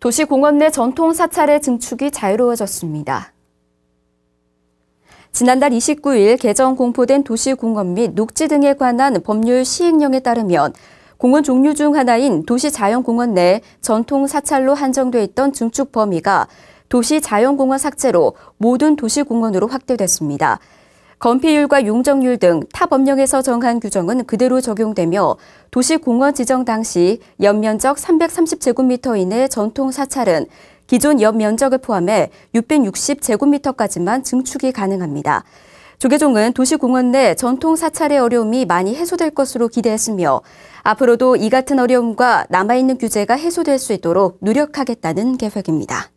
도시공원 내 전통 사찰의 증축이 자유로워졌습니다. 지난달 29일 개정 공포된 도시공원 및 녹지 등에 관한 법률 시행령에 따르면 공원 종류 중 하나인 도시자연공원 내 전통 사찰로 한정돼 있던 증축 범위가 도시자연공원 삭제로 모든 도시공원으로 확대됐습니다. 건폐율과 용적률 등 타 법령에서 정한 규정은 그대로 적용되며 도시공원 지정 당시 연면적 330제곱미터 이내 전통 사찰은 기존 연면적을 포함해 660제곱미터까지만 증축이 가능합니다. 조계종은 도시공원 내 전통 사찰의 어려움이 많이 해소될 것으로 기대했으며 앞으로도 이 같은 어려움과 남아있는 규제가 해소될 수 있도록 노력하겠다는 계획입니다.